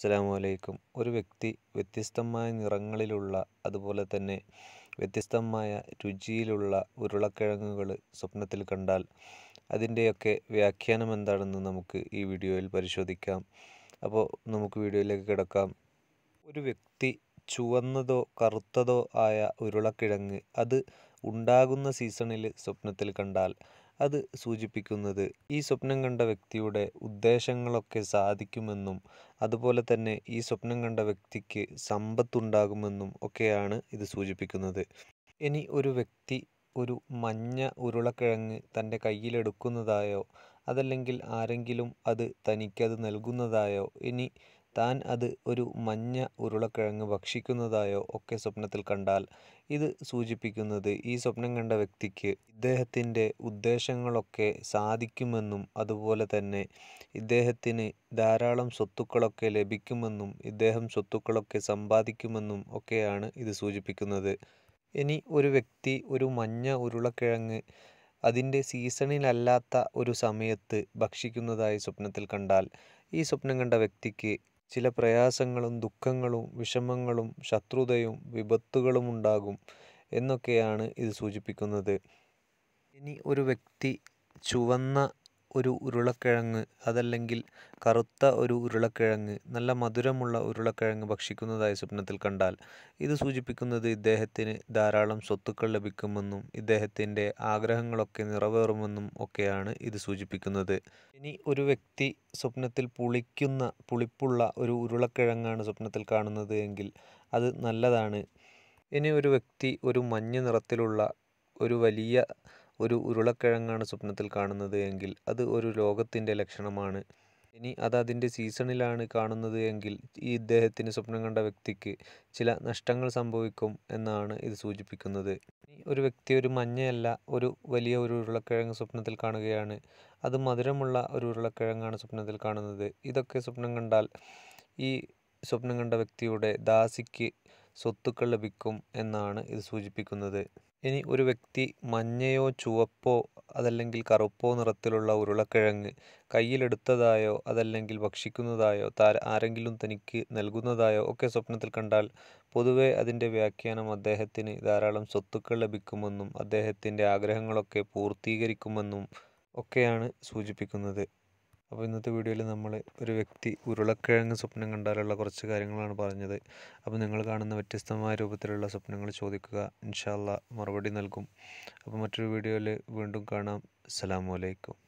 അസ്സലാമലൈക്കും ഒരു വ്യക്തി വ്യത്യസ്തമായ നിറങ്ങളിലുള്ള അതുപോലെ തന്നെ വ്യത്യസ്തമായ രുചിയിലുള്ള ഉരുളക്കിഴങ്ങുകൾ സ്വപ്നത്തിൽ കണ്ടാൽ അതിൻ്റെയൊക്കെ വ്യാഖ്യാനം എന്താണെന്ന് നമുക്ക് ഈ വീഡിയോയിൽ പരിശോധിക്കാം അപ്പോൾ നമുക്ക് വീഡിയോയിലേക്ക് കിടക്കാം ഒരു വ്യക്തി ചുവന്നതോ കറുത്തതോ ആയ ഉരുളക്കിഴങ്ങ് അത് ഉണ്ടാകുന്ന സീസണിൽ സ്വപ്നത്തിൽ കണ്ടാൽ അത് സൂചിപ്പിക്കുന്നത് ഈ സ്വപ്നം കണ്ട വ്യക്തിയുടെ ഉദ്ദേശങ്ങളൊക്കെ സാധിക്കുമെന്നും അതുപോലെ തന്നെ ഈ സ്വപ്നം കണ്ട വ്യക്തിക്ക് സമ്പത്തുണ്ടാകുമെന്നും ഒക്കെയാണ് ഇത് സൂചിപ്പിക്കുന്നത് ഇനി ഒരു വ്യക്തി ഒരു മഞ്ഞ ഉരുളക്കിഴങ്ങ് തൻ്റെ കയ്യിലെടുക്കുന്നതായോ അതല്ലെങ്കിൽ ആരെങ്കിലും അത് തനിക്കത് നൽകുന്നതായോ ഇനി താൻ അത് ഒരു മഞ്ഞ ഉരുളക്കിഴങ്ങ് ഭക്ഷിക്കുന്നതായോ ഒക്കെ സ്വപ്നത്തിൽ കണ്ടാൽ ഇത് സൂചിപ്പിക്കുന്നത് ഈ സ്വപ്നം കണ്ട വ്യക്തിക്ക് ഇദ്ദേഹത്തിൻ്റെ ഉദ്ദേശങ്ങളൊക്കെ സാധിക്കുമെന്നും അതുപോലെ തന്നെ ഇദ്ദേഹത്തിന് ധാരാളം സ്വത്തുക്കളൊക്കെ ലഭിക്കുമെന്നും ഇദ്ദേഹം സ്വത്തുക്കളൊക്കെ സമ്പാദിക്കുമെന്നും ഒക്കെയാണ് ഇത് സൂചിപ്പിക്കുന്നത് ഇനി ഒരു വ്യക്തി ഒരു മഞ്ഞ ഉരുളക്കിഴങ്ങ് അതിൻ്റെ സീസണിലല്ലാത്ത ഒരു സമയത്ത് ഭക്ഷിക്കുന്നതായി സ്വപ്നത്തിൽ കണ്ടാൽ ഈ സ്വപ്നം കണ്ട വ്യക്തിക്ക് ചില പ്രയാസങ്ങളും ദുഃഖങ്ങളും വിഷമങ്ങളും ശത്രുതയും വിപത്തുകളും ഉണ്ടാകും എന്നൊക്കെയാണ് ഇത് സൂചിപ്പിക്കുന്നത് ഇനി ഒരു വ്യക്തി ചുവന്ന ഒരു ഉരുളക്കിഴങ്ങ് അതല്ലെങ്കിൽ കറുത്ത ഒരു ഉരുളക്കിഴങ്ങ് നല്ല മധുരമുള്ള ഉരുളക്കിഴങ്ങ് ഭക്ഷിക്കുന്നതായി സ്വപ്നത്തിൽ കണ്ടാൽ ഇത് സൂചിപ്പിക്കുന്നത് ഇദ്ദേഹത്തിന് ധാരാളം സ്വത്തുക്കൾ ലഭിക്കുമെന്നും ഇദ്ദേഹത്തിൻ്റെ ആഗ്രഹങ്ങളൊക്കെ നിറവേറുമെന്നും ഒക്കെയാണ് ഇത് സൂചിപ്പിക്കുന്നത് ഇനി ഒരു വ്യക്തി സ്വപ്നത്തിൽ പുളിക്കുന്ന പുളിപ്പുള്ള ഒരു ഉരുളക്കിഴങ്ങാണ് സ്വപ്നത്തിൽ കാണുന്നത് എങ്കിൽ അത് നല്ലതാണ് ഇനി ഒരു വ്യക്തി ഒരു മഞ്ഞ നിറത്തിലുള്ള ഒരു വലിയ ഒരു ഉരുളക്കിഴങ്ങാണ് സ്വപ്നത്തിൽ കാണുന്നത് എങ്കിൽ അത് ഒരു രോഗത്തിൻ്റെ ലക്ഷണമാണ് ഇനി അത് അതിൻ്റെ സീസണിലാണ് കാണുന്നത് എങ്കിൽ ഈ ഇദ്ദേഹത്തിന് സ്വപ്നം കണ്ട വ്യക്തിക്ക് ചില നഷ്ടങ്ങൾ സംഭവിക്കും എന്നാണ് ഇത് സൂചിപ്പിക്കുന്നത് ഒരു വ്യക്തി ഒരു മഞ്ഞയല്ല ഒരു വലിയ ഒരു ഉരുളക്കിഴങ്ങ് സ്വപ്നത്തിൽ കാണുകയാണ് അത് മധുരമുള്ള ഒരു ഉരുളക്കിഴങ്ങാണ് സ്വപ്നത്തിൽ കാണുന്നത് ഇതൊക്കെ സ്വപ്നം കണ്ടാൽ ഈ സ്വപ്നം കണ്ട വ്യക്തിയുടെ ദാസിക്ക് സ്വത്തുക്കൾ ലഭിക്കും എന്നാണ് ഇത് സൂചിപ്പിക്കുന്നത് ഇനി ഒരു വ്യക്തി മഞ്ഞയോ ചുവപ്പോ അതല്ലെങ്കിൽ കറുപ്പോ നിറത്തിലുള്ള ഉരുളക്കിഴങ്ങ് കയ്യിലെടുത്തതായോ അതല്ലെങ്കിൽ ഭക്ഷിക്കുന്നതായോ താര ആരെങ്കിലും തനിക്ക് നൽകുന്നതായോ ഒക്കെ സ്വപ്നത്തിൽ കണ്ടാൽ പൊതുവെ അതിൻ്റെ വ്യാഖ്യാനം അദ്ദേഹത്തിന് ധാരാളം സ്വത്തുക്കൾ ലഭിക്കുമെന്നും അദ്ദേഹത്തിൻ്റെ ആഗ്രഹങ്ങളൊക്കെ പൂർത്തീകരിക്കുമെന്നും ഒക്കെയാണ് സൂചിപ്പിക്കുന്നത് അപ്പോൾ ഇന്നത്തെ വീഡിയോയിൽ നമ്മൾ ഒരു വ്യക്തി ഉരുളക്കിഴങ്ങ് സ്വപ്നം കണ്ടാലുള്ള കുറച്ച് കാര്യങ്ങളാണ് പറഞ്ഞത് അപ്പോൾ നിങ്ങൾ കാണുന്ന വ്യത്യസ്തമായ രൂപത്തിലുള്ള സ്വപ്നങ്ങൾ ചോദിക്കുക ഇൻഷാല്ല മറുപടി നൽകും അപ്പോൾ മറ്റൊരു വീഡിയോയിൽ വീണ്ടും കാണാം അസ്സാമലൈക്കും